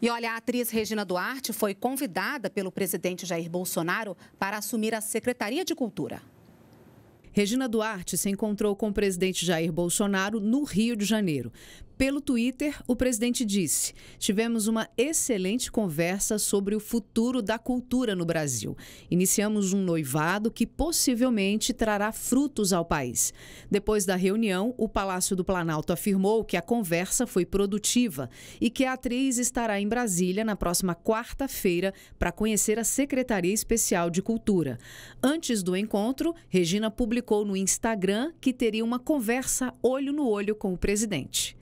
E olha, a atriz Regina Duarte foi convidada pelo presidente Jair Bolsonaro para assumir a Secretaria de Cultura. Regina Duarte se encontrou com o presidente Jair Bolsonaro no Rio de Janeiro. Pelo Twitter, o presidente disse: Tivemos uma excelente conversa sobre o futuro da cultura no Brasil. Iniciamos um noivado que possivelmente trará frutos ao país. Depois da reunião, o Palácio do Planalto afirmou que a conversa foi produtiva e que a atriz estará em Brasília na próxima quarta-feira para conhecer a Secretaria Especial de Cultura. Antes do encontro, Regina publicou no Instagram que teria uma conversa olho no olho com o presidente.